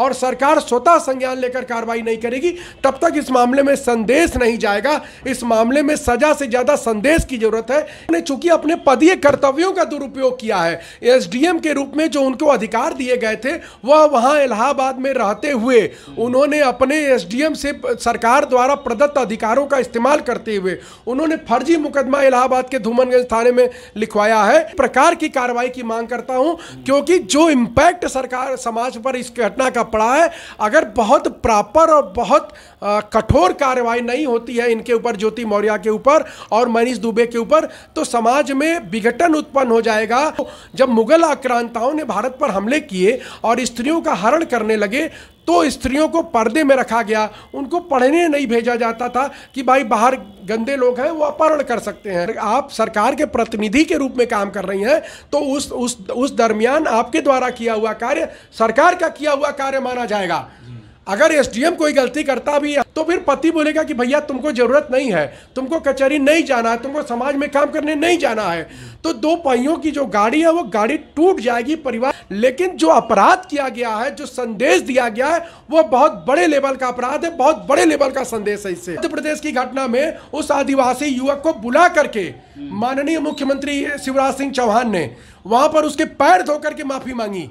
और सरकार स्वतः संज्ञान लेकर कार्रवाई नहीं करेगी तब तक इस मामले में संदेश नहीं जाएगा इस मामले में सजा से ज़्यादा संदेश की जरूरत है चूंकि अपने पदीय कर्तव्यों का दुरुपयोग किया है एसडीएम के रूप में जो उनको अधिकार दिए गए थे वह वहां इलाहाबाद में रहते हुए उन्होंने अपने एसडीएम से सरकार द्वारा प्रदत्त अधिकारों का इस्तेमाल करते हुए उन्होंने फर्जी मुकदमा इलाहाबाद के धूमनगंज थाने में लिखवाया है प्रकार की कार्रवाई की मांग करता हूं क्योंकि जो इम्पैक्ट सरकार समाज पर इस घटना का पड़ा है अगर बहुत प्रॉपर और बहुत कठोर कार्रवाई नहीं होती है इनके ऊपर ज्योति मौर्य के ऊपर और मनीष दुबे के ऊपर तो समाज में विघटन उत्पन्न हो जाएगा जब मुगल आक्रांताओं ने भारत पर हमले किए और स्त्रियों का हरण करने लगे तो स्त्रियों को पर्दे में रखा गया उनको पढ़ने नहीं भेजा जाता था कि भाई बाहर गंदे लोग हैं वो अपहरण कर सकते हैं आप सरकार के प्रतिनिधि के रूप में काम कर रही हैं तो उस उस उस दरमियान आपके द्वारा किया हुआ कार्य सरकार का किया हुआ कार्य माना जाएगा अगर एसडीएम कोई गलती करता भी है तो फिर पति बोलेगा कि भैया तुमको ज़रूरत नहीं है तुमको कचहरी नहीं जाना है तुमको समाज में काम करने नहीं जाना है तो दो पहियों की जो गाड़ी है वो गाड़ी टूट जाएगी परिवार लेकिन जो अपराध किया गया है जो संदेश दिया गया है वो बहुत बड़े लेवल का अपराध है बहुत बड़े लेवल का संदेश है इससे मध्य प्रदेश की घटना में उस आदिवासी युवक को बुला करके माननीय मुख्यमंत्री शिवराज सिंह चौहान ने वहां पर उसके पैर धोकर के माफी मांगी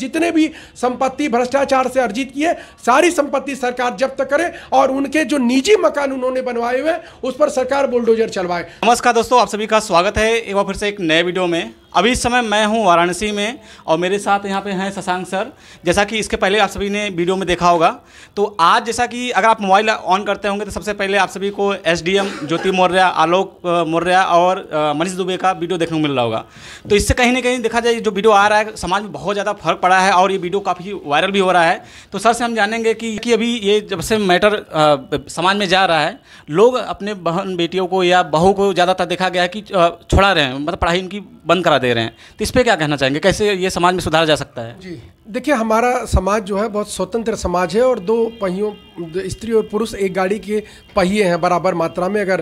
जितने भी संपत्ति भ्रष्टाचार से अर्जित किए सारी संपत्ति सरकार जब्त करे और उनके जो निजी मकान उन्होंने बनवाए हुए उस पर सरकार बुलडोजर चलवाए नमस्कार दोस्तों आप सभी का स्वागत है एक बार फिर से एक नए वीडियो में अभी इस समय मैं हूँ वाराणसी में और मेरे साथ यहाँ पे हैं शशांक सर जैसा कि इसके पहले आप सभी ने वीडियो में देखा होगा तो आज जैसा कि अगर आप मोबाइल ऑन करते होंगे तो सबसे पहले आप सभी को एसडीएम ज्योति मौर्य आलोक मौर्य और मनीष दुबे का वीडियो देखने को मिल रहा होगा तो इससे कहीं ना कहीं देखा जाए जो वीडियो आ रहा है समाज में बहुत ज़्यादा फर्क पड़ा है और ये वीडियो काफ़ी वायरल भी हो रहा है तो सर से हम जानेंगे कि, कि अभी ये जब से मैटर समाज में जा रहा है लोग अपने बहन बेटियों को या बहू को ज़्यादातर देखा गया है कि छोड़ा रहे हैं मतलब पढ़ाई इनकी बंद करा दे रहे हैं तो इस पर क्या कहना चाहेंगे कैसे ये समाज में सुधार जा सकता है जी देखिए हमारा समाज जो है बहुत स्वतंत्र समाज है और दो पहियों स्त्री और पुरुष एक गाड़ी के पहिए हैं बराबर मात्रा में अगर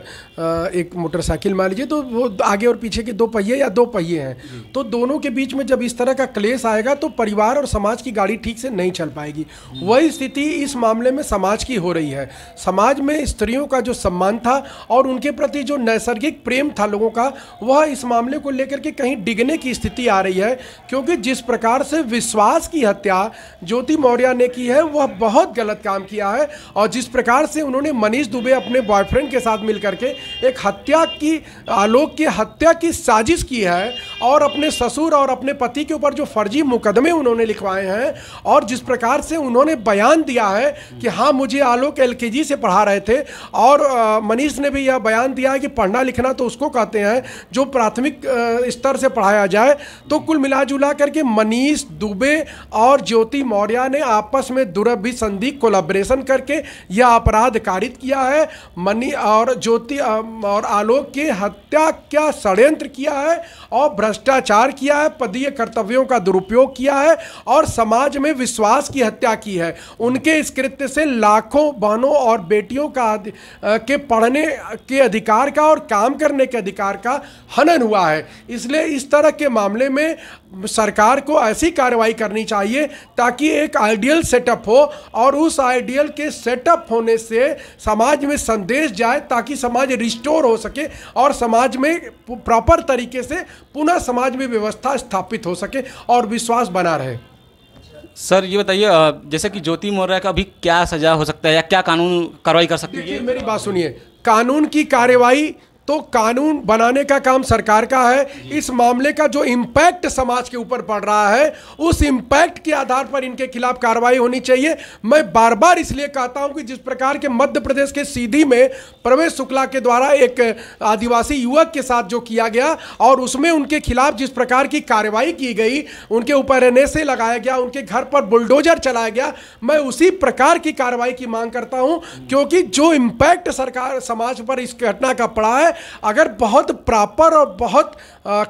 एक मोटरसाइकिल मान लीजिए तो वो आगे और पीछे के दो पहिए या दो पहिए हैं तो दोनों के बीच में जब इस तरह का क्लेश आएगा तो परिवार और समाज की गाड़ी ठीक से नहीं चल पाएगी वही स्थिति इस मामले में समाज की हो रही है समाज में स्त्रियों का जो सम्मान था और उनके प्रति जो नैसर्गिक प्रेम था लोगों का वह इस मामले को लेकर के कहीं डिगने की स्थिति आ रही है क्योंकि जिस प्रकार से विश्वास की हत्या ज्योति मौर्य ने की है वह बहुत गलत काम किया है और जिस प्रकार से उन्होंने मनीष दुबे अपने बॉयफ्रेंड के साथ मिल करके एक हत्या की आलोक की हत्या की साजिश की है और अपने ससुर और अपने पति के ऊपर जो फर्जी मुकदमे उन्होंने लिखवाए हैं और जिस प्रकार से उन्होंने बयान दिया है कि हाँ मुझे आलोक एल से पढ़ा रहे थे और मनीष ने भी यह बयान दिया है कि पढ़ना लिखना तो उसको कहते हैं जो प्राथमिक स्तर से पढ़ाया जाए तो कुल मिला जुला करके मनीष दुबे और ज्योति मौर्य ने आपस में संधि कोलाब्रेशन करके यह अपराध कारित किया है मनी और ज्योति और आलोक की हत्या क्या षड्यंत्र किया है और भ्रष्टाचार किया है पदीय कर्तव्यों का दुरुपयोग किया है और समाज में विश्वास की हत्या की है उनके इस कृत्य से लाखों बहनों और बेटियों का के पढ़ने के अधिकार का और काम करने के अधिकार का हनन हुआ है इसलिए इस तरह के मामले में सरकार को ऐसी कार्रवाई करनी चाहिए ताकि एक आइडियल सेटअप हो और उस आइडियल के के सेटअप होने से समाज में संदेश जाए ताकि समाज रिस्टोर हो सके और समाज में प्रॉपर तरीके से पुनः समाज में व्यवस्था स्थापित हो सके और विश्वास बना रहे सर ये बताइए जैसे कि ज्योति मौर्य का अभी क्या सजा हो सकता है या क्या कानून कार्रवाई कर सकती है मेरी बात सुनिए कानून की कार्यवाही तो कानून बनाने का काम सरकार का है इस मामले का जो इम्पैक्ट समाज के ऊपर पड़ रहा है उस इम्पैक्ट के आधार पर इनके खिलाफ कार्रवाई होनी चाहिए मैं बार बार इसलिए कहता हूं कि जिस प्रकार के मध्य प्रदेश के सीधी में प्रवेश शुक्ला के द्वारा एक आदिवासी युवक के साथ जो किया गया और उसमें उनके खिलाफ जिस प्रकार की कार्रवाई की गई उनके ऊपर एन लगाया गया उनके घर पर बुलडोजर चलाया गया मैं उसी प्रकार की कार्रवाई की मांग करता हूँ क्योंकि जो इम्पैक्ट सरकार समाज पर इस घटना का पड़ा है अगर बहुत प्रॉपर और बहुत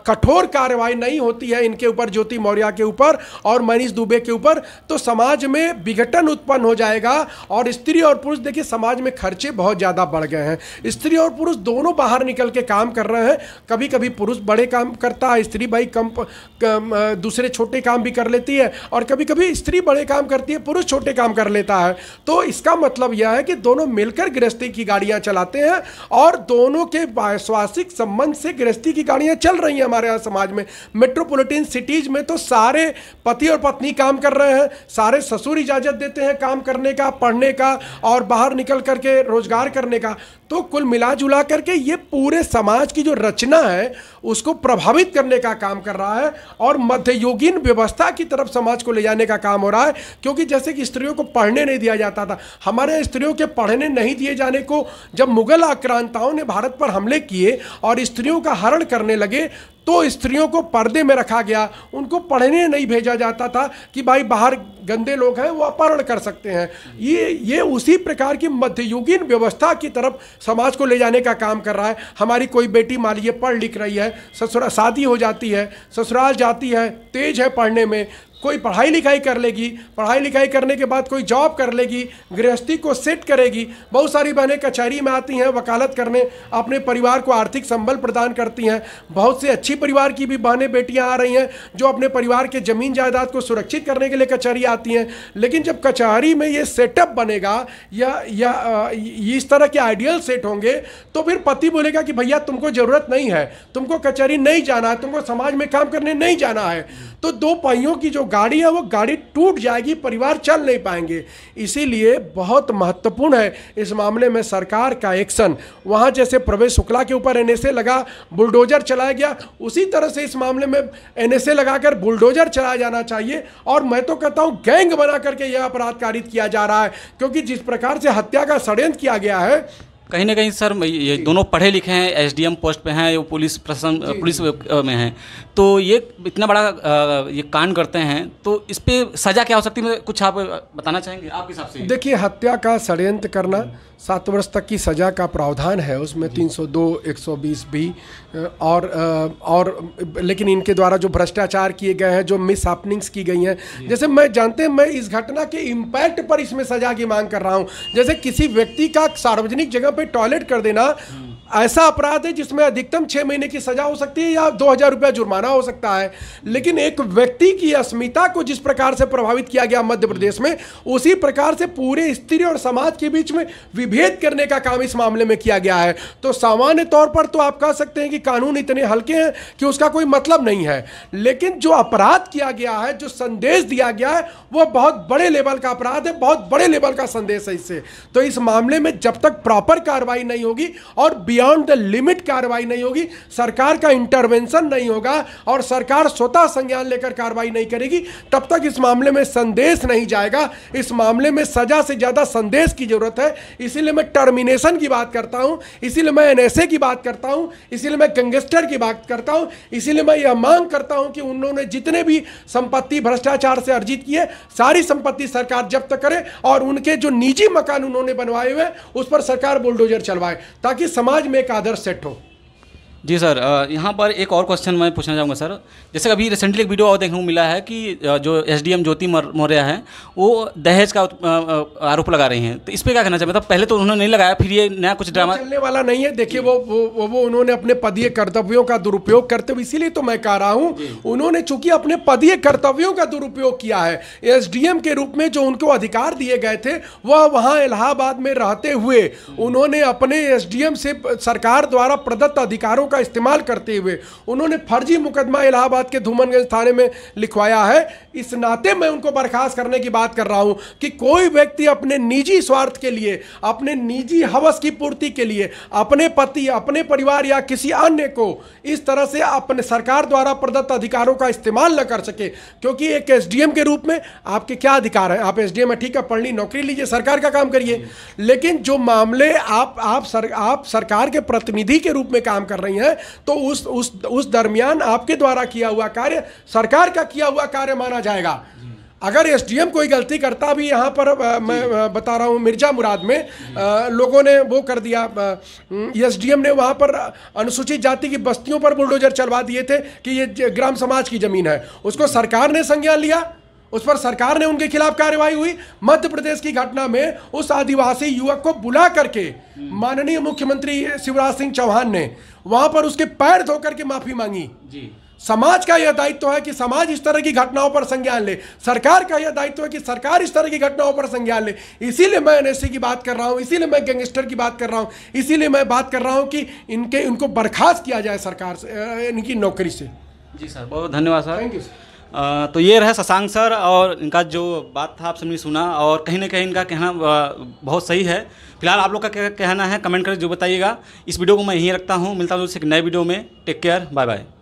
कठोर कार्रवाई नहीं होती है इनके ऊपर ज्योति मौर्य के ऊपर और मनीष दुबे के ऊपर तो समाज में विघटन उत्पन्न हो जाएगा और स्त्री और पुरुष देखिए समाज में खर्चे बहुत ज़्यादा बढ़ गए हैं स्त्री और पुरुष दोनों बाहर निकल के काम कर रहे हैं कभी कभी पुरुष बड़े काम करता है स्त्री भाई कम, कम दूसरे छोटे काम भी कर लेती है और कभी कभी स्त्री बड़े काम करती है पुरुष छोटे काम कर लेता है तो इसका मतलब यह है कि दोनों मिलकर गृहस्थी की गाड़ियां चलाते हैं और दोनों के पारिश्वासिक संबंध से गृहस्थी की गाड़ियाँ चल रही हैं हमारे यहाँ समाज में मेट्रोपॉलिटन सिटीज़ में तो सारे पति और पत्नी काम कर रहे हैं सारे ससुर इजाज़त देते हैं काम करने का पढ़ने का और बाहर निकल करके रोज़गार करने का तो कुल मिला जुला करके ये पूरे समाज की जो रचना है उसको प्रभावित करने का काम कर रहा है और मध्ययुगीन व्यवस्था की तरफ समाज को ले जाने का काम हो रहा है क्योंकि जैसे कि स्त्रियों को पढ़ने नहीं दिया जाता था हमारे स्त्रियों के पढ़ने नहीं दिए जाने को जब मुगल आक्रांताओं ने भारत पर हमले किए और स्त्रियों का हरण करने लगे तो स्त्रियों को पर्दे में रखा गया उनको पढ़ने नहीं भेजा जाता था कि भाई बाहर गंदे लोग हैं वो अपहरण कर सकते हैं ये ये उसी प्रकार की मध्ययुगीन व्यवस्था की तरफ समाज को ले जाने का काम कर रहा है हमारी कोई बेटी मान लीजिए पढ़ लिख रही है ससुराल शादी हो जाती है ससुराल जाती है तेज है पढ़ने में कोई पढ़ाई लिखाई कर लेगी पढ़ाई लिखाई करने के बाद कोई जॉब कर लेगी गृहस्थी को सेट करेगी बहुत सारी बहनें कचहरी में आती हैं वकालत करने अपने परिवार को आर्थिक संबल प्रदान करती हैं बहुत से अच्छी परिवार की भी बहनें बेटियां आ रही हैं जो अपने परिवार के ज़मीन जायदाद को सुरक्षित करने के लिए कचहरी आती हैं लेकिन जब कचहरी में ये सेटअप बनेगा या, या इस तरह के आइडियल सेट होंगे तो फिर पति बोलेगा कि भैया तुमको ज़रूरत नहीं है तुमको कचहरी नहीं जाना है तुमको समाज में काम करने नहीं जाना है तो दो पहियों की जो गाड़ी है वो गाड़ी टूट जाएगी परिवार चल नहीं पाएंगे इसीलिए बहुत महत्वपूर्ण है इस मामले में सरकार का एक्शन वहाँ जैसे प्रवेश शुक्ला के ऊपर एन लगा बुलडोजर चलाया गया उसी तरह से इस मामले में एनएसए लगाकर बुलडोजर चलाया जाना चाहिए और मैं तो कहता हूँ गैंग बना करके यह अपराध कारित किया जा रहा है क्योंकि जिस प्रकार से हत्या का षडयंत्र किया गया है कहीं ना कहीं सर ये दोनों पढ़े लिखे हैं एसडीएम पोस्ट पे हैं पुलिस प्रशासन पुलिस में हैं तो ये इतना बड़ा ये कांड करते हैं तो इस पर सज़ा क्या हो सकती है कुछ आप बताना चाहेंगे आपके हिसाब से देखिए हत्या का षडयंत्र करना हम्म। सात वर्ष तक की सज़ा का प्रावधान है उसमें 302 120 भी और और लेकिन इनके द्वारा जो भ्रष्टाचार किए गए हैं जो मिस हैपनिंग्स की गई हैं जैसे मैं जानते हैं मैं इस घटना के इम्पैक्ट पर इसमें सज़ा की मांग कर रहा हूँ जैसे किसी व्यक्ति का सार्वजनिक जगह पे टॉयलेट कर देना ऐसा अपराध है जिसमें अधिकतम छः महीने की सजा हो सकती है या दो हज़ार रुपया जुर्माना हो सकता है लेकिन एक व्यक्ति की अस्मिता को जिस प्रकार से प्रभावित किया गया मध्य प्रदेश में उसी प्रकार से पूरे स्त्री और समाज के बीच में विभेद करने का काम इस मामले में किया गया है तो सामान्य तौर पर तो आप कह सकते हैं कि कानून इतने हल्के हैं कि उसका कोई मतलब नहीं है लेकिन जो अपराध किया गया है जो संदेश दिया गया है वह बहुत बड़े लेवल का अपराध है बहुत बड़े लेवल का संदेश है इससे तो इस मामले में जब तक प्रॉपर कार्रवाई नहीं होगी और बी बियॉन्ड द लिमिट कार्रवाई नहीं होगी सरकार का इंटरवेंशन नहीं होगा और सरकार स्वतः संज्ञान लेकर कार्रवाई नहीं करेगी तब तक इस मामले में संदेश नहीं जाएगा इस मामले में सजा से ज़्यादा संदेश की ज़रूरत है इसीलिए मैं टर्मिनेशन की बात करता हूँ इसीलिए मैं एनएसए की बात करता हूँ इसीलिए मैं गंगेस्टर की बात करता हूँ इसीलिए मैं यह मांग करता हूँ कि उन्होंने जितने भी संपत्ति भ्रष्टाचार से अर्जित किए सारी संपत्ति सरकार जब्त करे और उनके जो निजी मकान उन्होंने बनवाए हुए उस पर सरकार बुलडोजर चलवाए ताकि समाज में एक आदर्श सेट हो जी सर यहाँ पर एक और क्वेश्चन मैं पूछना चाहूँगा सर जैसे अभी रिसेंटली एक वीडियो और देखने को मिला है कि जो S D M Jyoti Maurya हैं वो दहेज का आरोप लगा रही हैं तो इस पर क्या कहना चाहिए मतलब पहले तो उन्होंने नहीं लगाया फिर ये नया कुछ ड्रामा चलने वाला नहीं है देखिए वो वो वो उन्होंने अपने पदीय कर्तव्यों का दुरुपयोग करते हुए इसीलिए तो मैं कह रहा हूँ उन्होंने चूंकि अपने पदीय कर्तव्यों का दुरुपयोग किया है एस के रूप में जो उनको अधिकार दिए गए थे वह वहाँ इलाहाबाद में रहते हुए उन्होंने अपने एस से सरकार द्वारा प्रदत्त अधिकारों का इस्तेमाल करते हुए उन्होंने फर्जी मुकदमा इलाहाबाद के धूमनगंज थाने में लिखवाया है इस नाते मैं उनको बर्खास्त करने की बात कर रहा हूँ कि कोई व्यक्ति अपने निजी स्वार्थ के लिए अपने निजी हवस की पूर्ति के लिए अपने पति अपने परिवार या किसी अन्य को इस तरह से अपने सरकार द्वारा प्रदत्त अधिकारों का इस्तेमाल न कर सके क्योंकि एक एसडीएम के रूप में आपके क्या अधिकार हैं आप डी एम ठीक है पढ़ ली नौकरी लीजिए सरकार का काम करिए लेकिन जो मामले आप आप सर, आप सरकार के प्रतिनिधि के रूप में काम कर रही हैं है तो उस उस उस दरमियान आपके द्वारा किया हुआ कार्य सरकार का किया हुआ कार्य माना जाएगा अगर एसडीएम कोई गलती करता भी यहाँ पर आ, मैं बता रहा हूँ मिर्जा मुराद में आ, लोगों ने वो कर दिया एसडीएम ने वहाँ पर अनुसूचित जाति की बस्तियों पर बुलडोजर चलवा दिए थे कि ये ग्राम समाज की ज़मीन है उसको सरकार ने संज्ञान लिया उस पर सरकार ने उनके खिलाफ कार्रवाई हुई मध्य प्रदेश की घटना में उस आदिवासी युवक को बुला करके माननीय मुख्यमंत्री शिवराज सिंह चौहान ने वहां पर उसके पैर धोकर के माफी मांगी जी समाज का यह दायित्व तो है कि समाज इस तरह की घटनाओं पर संज्ञान ले सरकार का यह दायित्व तो है कि सरकार इस तरह की घटनाओं पर संज्ञान ले इसीलिए मैं एनएससी की बात कर रहा हूँ इसीलिए मैं गैंगस्टर की बात कर रहा हूँ इसीलिए मैं बात कर रहा हूँ कि इनके इनको बर्खास्त किया जाए सरकार से इनकी नौकरी से जी सर बहुत धन्यवाद सर थैंक यू सर तो ये रहे शशांक सर और इनका जो बात था आप सबने सुना और कहीं ना कहीं इनका कहना बहुत सही है फिलहाल आप लोग का क्या कहना है कमेंट करके जो बताइएगा इस वीडियो को मैं यहीं रखता हूँ मिलता हूँ एक नए वीडियो में टेक केयर बाय बाय